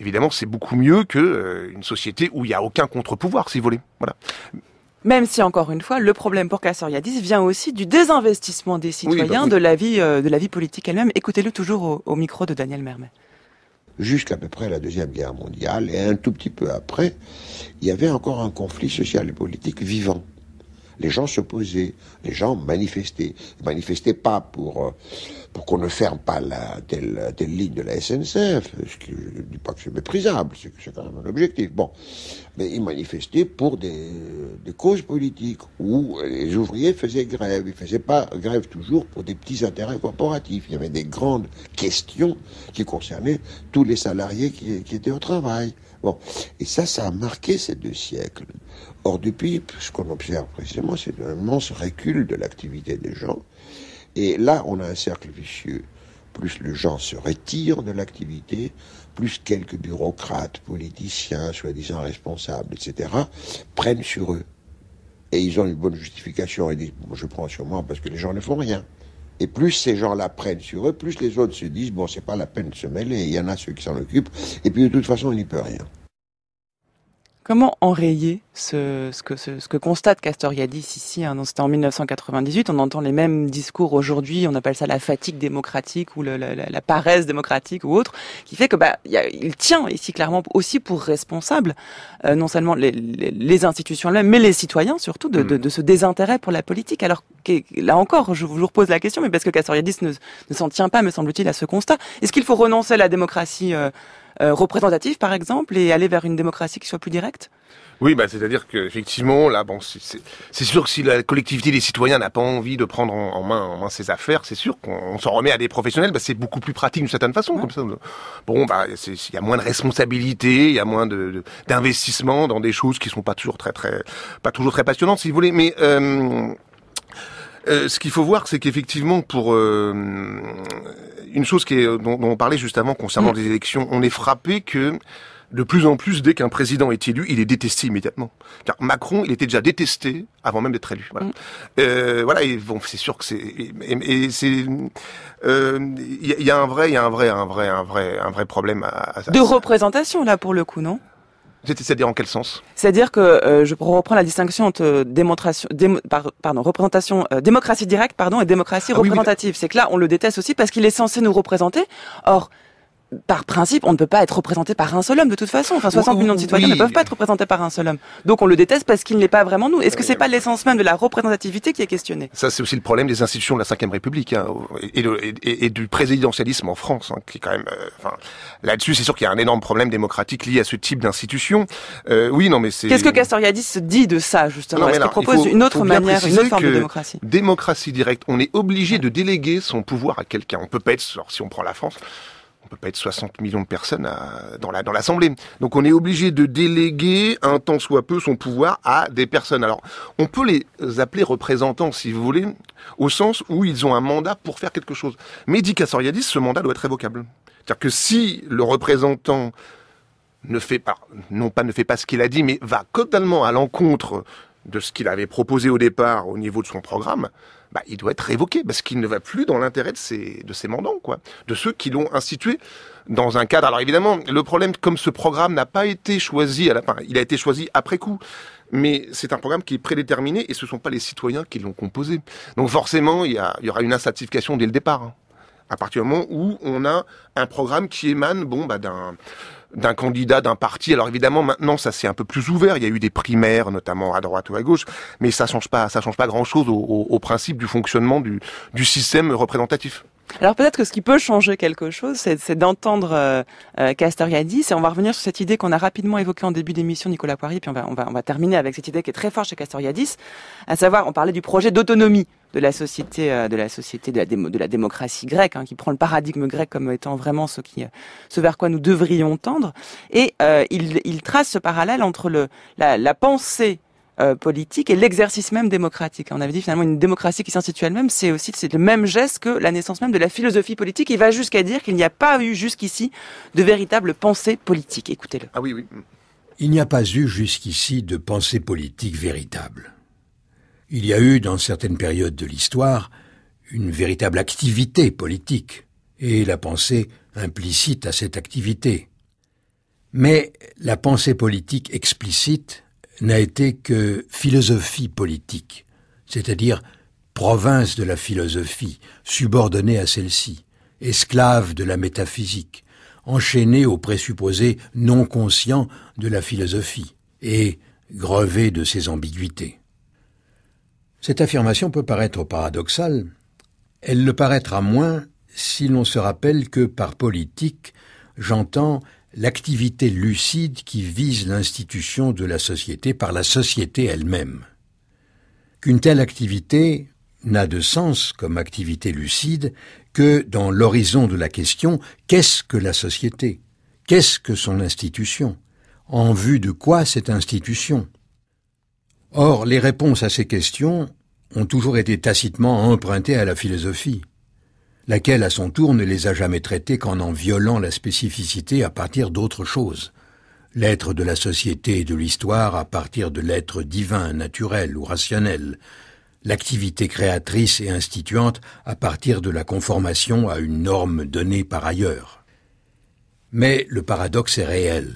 Évidemment, c'est beaucoup mieux qu'une euh, société où il n'y a aucun contre-pouvoir, si vous voulez. Voilà. Même si, encore une fois, le problème pour Kassoriadis vient aussi du désinvestissement des bah citoyens De, la vie, euh, de la vie politique elle-même. Écoutez-le toujours au, au, micro de Daniel Mermet. Jusqu'à peu près la Deuxième Guerre mondiale, et un tout petit peu après, il y avait encore un conflit social et politique vivant les gens se posaient, les gens manifestaient. Ils manifestaient pas pour, euh, pour qu'on ne ferme pas la, telle, ligne de la SNCF, ce qui, je ne dis pas que c'est méprisable, c'est, quand même un objectif. Bon. Mais ils manifestaient pour des, causes politiques, où les ouvriers faisaient grève. Ils ne faisaient pas grève toujours pour des petits intérêts corporatifs. Il y avait des grandes questions qui concernaient tous les salariés qui étaient au travail. Bon. Et ça, ça a marqué ces deux siècles. Or, depuis, ce qu'on observe précisément, c'est un immense recul de l'activité des gens. Et là, on a un cercle vicieux. Plus les gens se retirent de l'activité, plus quelques bureaucrates, politiciens, soi-disant responsables, etc., prennent sur eux. Et ils ont une bonne justification. Ils disent, je prends sur moi parce que les gens ne font rien. Et plus ces gens-là prennent sur eux, plus les autres se disent, bon, c'est pas la peine de se mêler, il y en a ceux qui s'en occupent, et puis de toute façon, on n'y peut rien. Comment enrayer ce, que, ce, que, constate Castoriadis ici hein? C'était en 1998, on entend les mêmes discours aujourd'hui, on appelle ça la fatigue démocratique ou la, paresse démocratique ou autre, qui fait que bah, il tient ici clairement aussi pour responsable euh, non seulement les, institutions elles-mêmes, mais les citoyens surtout de, mm. ce désintérêt pour la politique. Alors là encore, je vous repose la question, mais parce que Castoriadis ne, s'en tient pas, me semble-t-il, à ce constat. Est-ce qu'il faut renoncer à la démocratie euh, euh, représentatif par exemple, et aller vers une démocratie qui soit plus directe oui, bah, c'est-à-dire qu'effectivement, là, bon, c'est sûr que si la collectivité des citoyens n'a pas envie de prendre en, main, ses affaires, c'est sûr qu'on s'en remet à des professionnels. Bah, c'est beaucoup plus pratique d'une certaine façon, comme ça. Bon, bah, il y a moins de responsabilités, il y a moins de d'investissement dans des choses qui sont pas toujours très très, pas toujours très passionnantes, si vous voulez. Mais euh, euh, ce qu'il faut voir, c'est qu'effectivement, pour une chose qui est, euh, dont, dont, on parlait juste avant concernant mm. les élections, on est frappé que de plus en plus, dès qu'un président est élu, il est détesté immédiatement. Car Macron, il était déjà détesté avant même d'être élu. Voilà. Mm. Euh, et bon, c'est sûr que c'est, et, c'est, euh, il euh, y, a un vrai, y un vrai, un vrai, un vrai, un vrai problème à, de représentation là pour le coup, non c'est-à-dire en quel sens C'est-à-dire que euh, je reprends la distinction entre euh, démonstration, pardon, représentation, euh, démocratie directe, pardon, et démocratie ah représentative. C'est que là, on le déteste aussi parce qu'il est censé nous représenter. Or, par principe, on ne peut pas être représenté par un seul homme de toute façon. Enfin, 60 millions de citoyens ne peuvent pas être représentés par un seul homme. Donc on le déteste parce qu'il n'est pas vraiment nous. Est-ce que c'est pas l'essence même de la représentativité qui est questionnée Ça, c'est aussi le problème des institutions de la Ve République hein, et, du présidentialisme en France, hein, qui est quand même. Euh, là-dessus, c'est sûr qu'il y a un énorme problème démocratique lié à ce type d'institution. Euh, oui, non, mais c'est. Qu'est-ce que Castoriadis dit de ça justement Est-ce qu'il propose une autre manière, une autre forme de démocratie Démocratie directe. On est obligé de déléguer son pouvoir à quelqu'un. On peut pas être, si on prend la France on ne peut pas être 60 millions de personnes dans l'assemblée. Donc on est obligé de déléguer un temps soit peu son pouvoir à des personnes. Alors on peut les appeler représentants si vous voulez, au sens où ils ont un mandat pour faire quelque chose. Mais dit ce mandat doit être révocable. C'est-à-dire que si le représentant ne fait pas, non pas ne fait pas ce qu'il a dit, mais va totalement à l'encontre de ce qu'il avait proposé au départ au niveau de son programme, bah, il doit être révoqué parce qu'il ne va plus dans l'intérêt de ses, de ses mandants, quoi, de ceux qui l'ont institué dans un cadre. Alors évidemment, le problème, comme ce programme n'a pas été choisi à la fin, il a été choisi après coup, mais c'est un programme qui est prédéterminé et ce ne sont pas les citoyens qui l'ont composé. Donc forcément, il y, aura une insatisfaction dès le départ. Hein. à partir du moment où on a un programme qui émane bon, bah, d'un d'un candidat d'un parti. Alors évidemment, maintenant, ça s'est un peu plus ouvert. Il y a eu des primaires, notamment à droite ou à gauche, mais ça change pas, ça change pas grand-chose au, principe du fonctionnement du, du système représentatif. Alors peut-être que ce qui peut changer quelque chose, c'est d'entendre euh, euh, Castoriadis. Et on va revenir sur cette idée qu'on a rapidement évoquée en début d'émission, Nicolas Poirier, puis on va, on, va, on va terminer avec cette idée qui est très forte chez Castoriadis, à savoir, on parlait du projet d'autonomie euh, de la société, de la société de la, démocratie grecque, hein, qui prend le paradigme grec comme étant vraiment ce euh, vers quoi nous devrions tendre. Et euh, il, trace ce parallèle entre la, pensée politique et l'exercice même démocratique. On avait dit finalement une démocratie qui s'institue elle-même, c'est aussi c'est le même geste que la naissance même de la philosophie politique. Il va jusqu'à dire qu'il n'y a pas eu jusqu'ici de véritable pensée politique. Écoutez-le. Ah oui, oui. Mm. Il n'y a pas eu jusqu'ici de pensée politique véritable. Il y a eu, dans certaines périodes de l'histoire, une véritable activité politique, et la pensée implicite à cette activité. Mais la pensée politique explicite n'a été que philosophie politique, c'est-à-dire province de la philosophie, subordonnée à celle-ci, esclave de la métaphysique, enchaînée aux présupposés non conscients de la philosophie, et grevée de ses ambiguïtés. Cette affirmation peut paraître paradoxale, elle le paraîtra moins si l'on se rappelle que par politique, j'entends l'activité lucide qui vise l'institution de la société par la société elle-même. Qu'une telle activité n'a de sens comme activité lucide que dans l'horizon de la question qu'est-ce que la société Qu'est-ce que son institution En vue de quoi cette institution Or, les réponses à ces questions ont toujours été tacitement empruntées à la philosophie, laquelle à son tour ne les a jamais traitées qu'en en violant la spécificité à partir d'autres choses, l'être de la société et de l'histoire à partir de l'être divin, naturel ou rationnel, l'activité créatrice et instituante à partir de la conformation à une norme donnée par ailleurs. Mais le paradoxe est réel.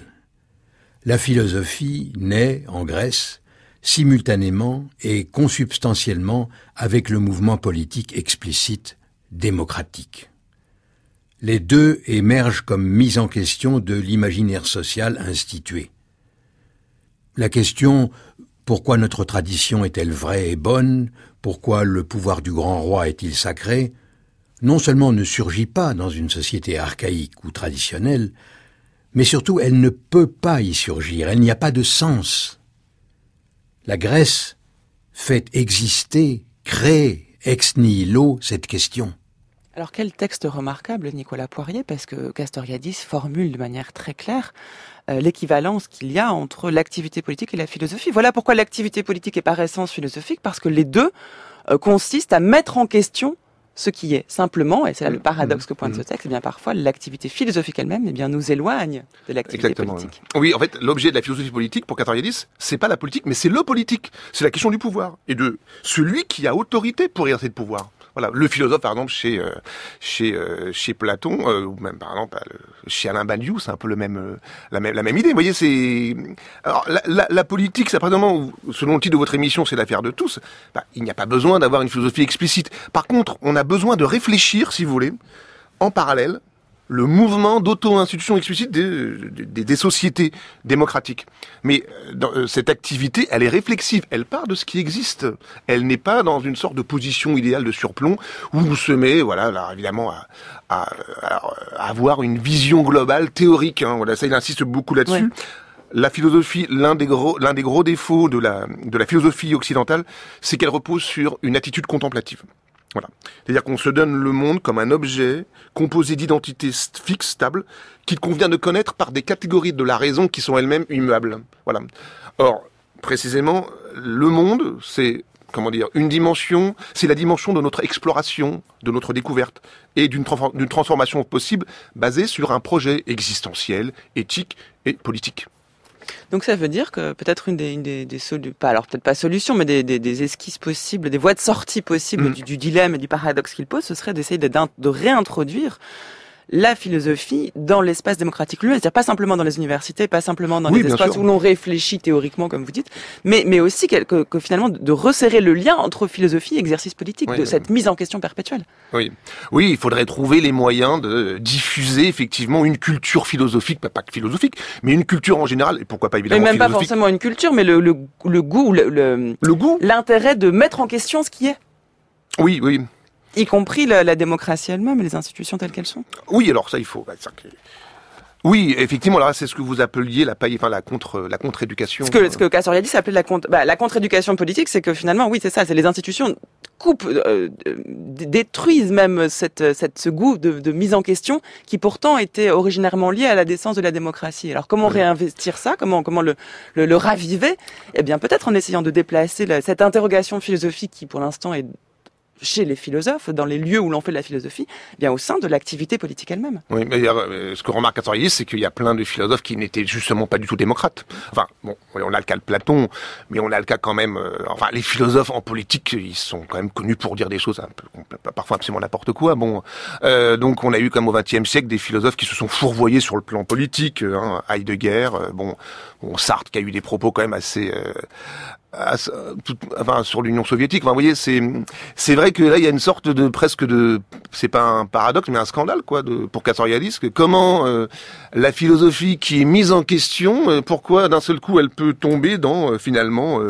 La philosophie naît en Grèce simultanément et consubstantiellement avec le mouvement politique explicite démocratique. Les deux émergent comme mise en question de l'imaginaire social institué. La question pourquoi notre tradition est-elle vraie et bonne, pourquoi le pouvoir du grand roi est-il sacré, non seulement ne surgit pas dans une société archaïque ou traditionnelle, mais surtout elle ne peut pas y surgir, elle n'y a pas de sens la Grèce fait exister, crée ex nihilo cette question. Alors quel texte remarquable, Nicolas Poirier, parce que Castoriadis formule de manière très claire euh, l'équivalence qu'il y a entre l'activité politique et la philosophie. Voilà pourquoi l'activité politique est par essence philosophique, parce que les deux euh, consistent à mettre en question ce qui est simplement, et c'est là le mm, paradoxe mm, que pointe mm. ce texte, eh bien parfois l'activité philosophique elle-même eh nous éloigne de l'activité politique. Oui, en fait, l'objet de la philosophie politique, pour ce c'est pas la politique, mais c'est le politique. C'est la question du pouvoir et de celui qui a autorité pour exercer le pouvoir. Voilà, le philosophe, par exemple, chez euh, chez euh, chez Platon, euh, ou même par exemple bah, chez Alain Badiou, c'est un peu le même la même la même idée. Vous voyez, c'est alors la, la, politique, c'est moment selon le titre de votre émission, c'est l'affaire de tous. Bah, il n'y a pas besoin d'avoir une philosophie explicite. Par contre, on a besoin de réfléchir, si vous voulez, en parallèle le mouvement d'auto-institution explicite des, sociétés démocratiques. Mais euh, dans, euh, cette activité, elle est réflexive, elle part de ce qui existe. Elle n'est pas dans une sorte de position idéale de surplomb où on se met, voilà, évidemment, à, avoir une vision globale théorique. Hein. voilà, ça, il insiste beaucoup là-dessus. la philosophie, l'un des gros, l'un des gros défauts de la, de la philosophie occidentale, c'est qu'elle repose sur une attitude contemplative. Voilà. C'est-à-dire qu'on se donne le monde comme un objet composé d'identités fixes, stables, qu'il convient de connaître par des catégories de la raison qui sont elles-mêmes immuables. Voilà. Or, précisément, le monde, c'est comment dire, une dimension, c'est la dimension de notre exploration, de notre découverte et d'une transformation possible basée sur un projet existentiel, éthique et politique. Donc ça veut dire que peut-être une des, solutions, pas alors peut-être pas solution, mais des, esquisses possibles, des voies de sortie possibles mm. du, dilemme et du paradoxe qu'il pose, ce serait d'essayer de réintroduire la philosophie dans l'espace démocratique lui, c'est-à-dire pas simplement dans les universités, pas simplement dans les espaces où l'on réfléchit théoriquement, comme vous dites, mais, mais aussi que, finalement de resserrer le lien entre philosophie et exercice politique, de cette mise en question perpétuelle. Oui. oui, il faudrait trouver les moyens de diffuser effectivement une culture philosophique, pas, que philosophique, mais une culture en général, et pourquoi pas évidemment. Mais même pas forcément une culture, mais le, le, goût, le goût, l'intérêt de mettre en question ce qui est. Oui, oui. Y compris la, démocratie elle-même et les institutions telles qu'elles sont Oui, alors ça, il faut. Bah, oui, effectivement, là, c'est ce que vous appeliez la paille, enfin la contre, la contre-éducation. Ce que ce que Castoriadis appelait la contre, bah, la contre-éducation politique, c'est que finalement, oui, c'est ça, c'est les institutions coupent, euh, détruisent même cette, ce goût de, mise en question qui pourtant était originairement lié à la décence de la démocratie. Alors comment réinvestir ça Comment comment le raviver Eh bien, peut-être en essayant de déplacer cette interrogation philosophique qui, pour l'instant, est chez les philosophes, dans les lieux où l'on fait de la philosophie, eh bien au sein de l'activité politique elle-même. Oui, mais euh, ce que remarque c'est qu'il y a plein de philosophes qui n'étaient justement pas du tout démocrates. Enfin, bon, on a le cas de Platon, mais on a le cas quand même. Euh, enfin, les philosophes en politique, ils sont quand même connus pour dire des choses un peu, parfois absolument n'importe quoi. Bon, euh, donc on a eu comme au XXe siècle des philosophes qui se sont fourvoyés sur le plan politique. Hein, Heidegger, bon, Sartre qui a eu des propos quand même assez sur l'Union soviétique. Enfin, vous voyez, c'est c'est vrai que là, il y a une sorte de presque de c'est pas un paradoxe, mais un scandale quoi de, pour qu'un comment euh, la philosophie qui est mise en question, euh, pourquoi d'un seul coup elle peut tomber dans euh, finalement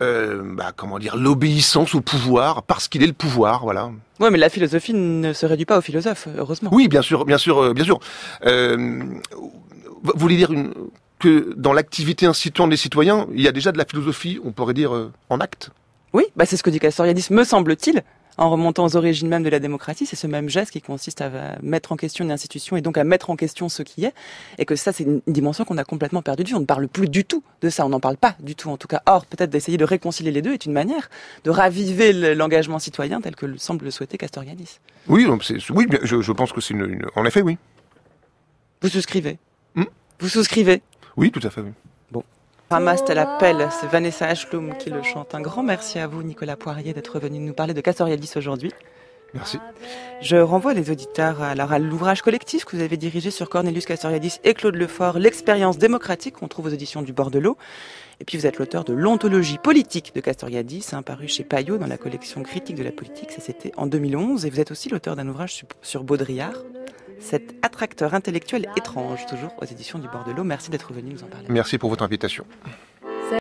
bah, comment dire l'obéissance au pouvoir parce qu'il est le pouvoir, voilà. Ouais, mais la philosophie ne se réduit pas aux philosophe, heureusement. Oui, bien sûr, bien sûr, bien sûr. vous voulez dire une que dans l'activité incitante des citoyens, il y a déjà de la philosophie, on pourrait dire, euh, en acte. Oui, bah c'est ce que dit Castoriadis, me semble-t-il, en remontant aux origines même de la démocratie, c'est ce même geste qui consiste à mettre en question une institution et donc à mettre en question ce qui est, et que ça, c'est une dimension qu'on a complètement perdue de vue. On ne parle plus du tout de ça, on n'en parle pas du tout en tout cas. Or, peut-être d'essayer de réconcilier les deux est une manière de raviver l'engagement citoyen tel que semble le souhaiter Castoriadis. Oui, oui je, pense que c'est une, En effet, oui. Vous souscrivez hmm vous souscrivez oui, tout à fait. Oui. Bon. Ramasse à la pelle, c'est Vanessa Ashloum qui le chante. Un grand merci à vous, Nicolas Poirier, d'être venu nous parler de Castoriadis aujourd'hui. Merci. Je renvoie les auditeurs à l'ouvrage collectif que vous avez dirigé sur Cornelius Castoriadis et Claude Lefort, L'expérience démocratique qu'on trouve aux éditions du Bordelot. Et puis vous êtes l'auteur de L'ontologie politique de Castoriadis, hein, paru chez Payot dans la collection Critique de la politique, ça c'était en 2011. Et vous êtes aussi l'auteur d'un ouvrage sur Baudrillard, cet attracteur intellectuel étrange, toujours aux éditions du Bordelot. Merci d'être venu nous en parler. Merci pour votre invitation.